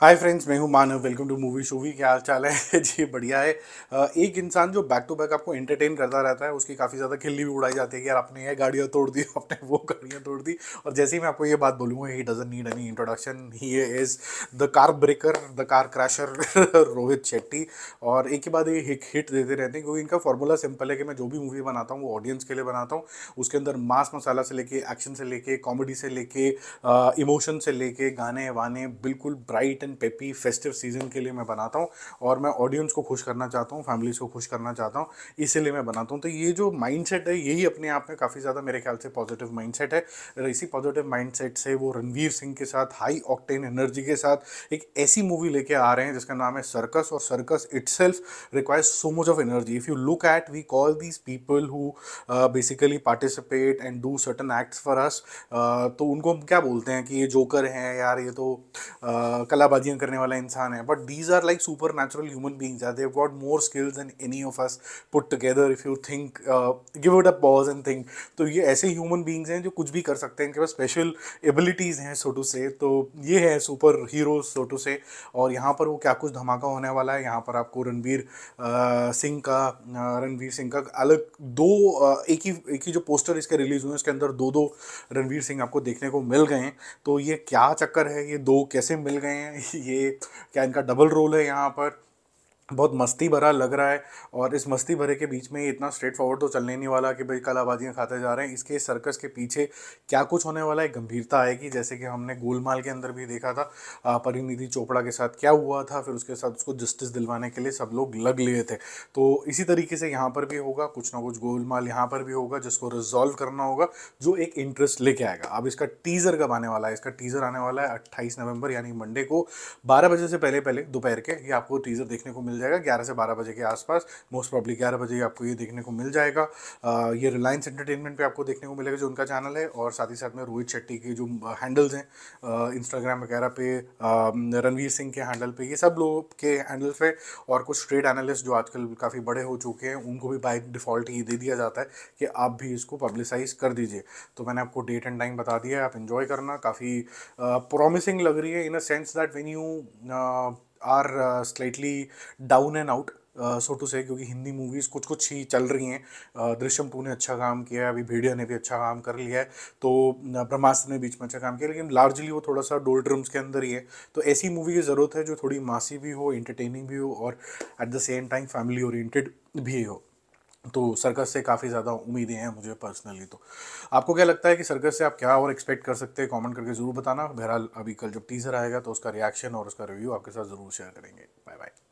हाय friends मैं हूं Manav welcome to movie shoovie क्या हाल चाल है जी बढ़िया है एक इंसान जो बैक टू बैक आपको एंटरटेन करता रहता है उसकी काफ़ी ज़्यादा खिल्ली भी उड़ाई जाती है कि यार आपने ये गाड़ियाँ तोड़ दी आपने वो गाड़ियाँ तोड़ दी और जैसे ही मैं आपको ये बात बोलूँगा he doesn't need any introduction he is the car breaker the car crasher Rohit Shetty और एक के बाद ये हिट हिट देते रहते हैं क्योंकि इनका फॉर्मूला सिंपल है कि मैं जो भी मूवी बनाता हूँ वो ऑडियंस के लिए बनाता हूँ उसके अंदर मास मसाला से लेके एक्शन से लेके कॉमेडी से लेके इमोशन से लेके गाने वाने बिल्कुल bright and peppy festive season के लिए मैं बनाता हूँ और मैं ऑडियंस को खुश करना चाहता हूँ फैमिलीज को खुश करना चाहता हूँ इसीलिए मैं बनाता हूँ तो ये जो माइंड है यही अपने आप में काफ़ी ज़्यादा मेरे ख्याल से पॉजिटिव माइंड है इसी पॉजिटिव माइंड से वो रणवीर सिंह के साथ हाई ऑक्टेन एनर्जी के साथ एक ऐसी मूवी लेके आ रहे हैं जिसका नाम है सर्कस और circus it's requires so much of energy if you look at we call these people who basically participate and do certain acts for us तो उनको हम क्या बोलते हैं कि ये जोकर हैं यार ये तो uh, कला जल्दबाजियाँ करने वाला इंसान है but these are like super natural human beings are they got more skills than any of us put together if you think give it a pause and think तो ये ऐसे ह्यूमन बींग्स हैं जो कुछ भी कर सकते हैं इनके पास स्पेशल एबिलिटीज़ हैं सोटू से तो ये है सुपर हीरो सोटू से और यहाँ पर वो क्या कुछ धमाका होने वाला है यहाँ पर आपको रणवीर uh, सिंह का uh, रणवीर सिंह का अलग दो uh, एक ही एक ही जो पोस्टर इसके रिलीज़ हुए उसके अंदर दो दो रणवीर सिंह आपको देखने को मिल गए हैं तो ये क्या चक्कर है ये दो कैसे मिल गए हैं ये क्या इनका डबल रोल है यहाँ पर बहुत मस्ती भरा लग रहा है और इस मस्ती भरे के बीच में इतना स्ट्रेट फॉरवर्ड तो चलने नहीं वाला कि भाई कलाबाजियाँ खाते जा रहे हैं इसके सर्कस के पीछे क्या कुछ होने वाला है गंभीरता आएगी जैसे कि हमने गोलमाल के अंदर भी देखा था परिनिधि चोपड़ा के साथ क्या हुआ था फिर उसके साथ उसको जस्टिस दिलवाने के लिए सब लोग लग लिए थे तो इसी तरीके से यहाँ पर भी होगा कुछ ना कुछ गोलमाल यहाँ पर भी होगा जिसको रिजॉल्व करना होगा जो एक इंटरेस्ट लेके आएगा अब इसका टीज़र कब आने वाला है इसका टीज़र आने वाला है अट्ठाईस नवंबर यानी मंडे को बारह बजे से पहले पहले दोपहर के ये आपको टीज़र देखने को मिल मिल जाएगा ग्यारह से बारह बजे के आसपास मोस्ट प्रॉब्ली ग्यारह बजे आपको ये देखने को मिल जाएगा आ, ये रिलायंस एंटरटेनमेंट पे आपको देखने को मिलेगा जो उनका चैनल है और साथ ही साथ में रोहित शेट्टी के जो हैंडल्स हैं इंस्टाग्राम वगैरह पे रणवीर सिंह के हैंडल पे ये सब लोग के हैंडल पे और कुछ ट्रेड एनालिस्ट जो आजकल काफ़ी बड़े हो चुके हैं उनको भी बाई डिफ़ॉल्ट ये दे दिया जाता है कि आप भी इसको पब्लिसाइज कर दीजिए तो मैंने आपको डेट एंड टाइम बता दिया है आप इन्जॉय करना काफ़ी प्रॉमिसिंग लग रही है in a sense that when you are slightly down and out so to say क्योंकि हिंदी मूवीज़ कुछ कुछ ही चल रही हैं uh, दृश्यम टू ने अच्छा काम किया है अभी भेड़िया ने भी अच्छा काम कर लिया है तो uh, ब्रह्मास्त्र ने बीच में अच्छा काम किया लेकिन लार्जली वो थोड़ा सा डोल ड्रम्स के अंदर ही है तो ऐसी मूवी की ज़रूरत है जो थोड़ी मासी भी हो इंटरटेनिंग भी हो और at the same time family oriented भी हो तो सर्कस से काफ़ी ज़्यादा उम्मीदें हैं मुझे पर्सनली तो आपको क्या लगता है कि सर्कस से आप क्या और एक्सपेक्ट कर सकते हैं कमेंट करके ज़रूर बताना बहरहाल अभी कल जब टीज़र आएगा तो उसका रिएक्शन और उसका रिव्यू आपके साथ ज़रूर शेयर करेंगे बाय बाय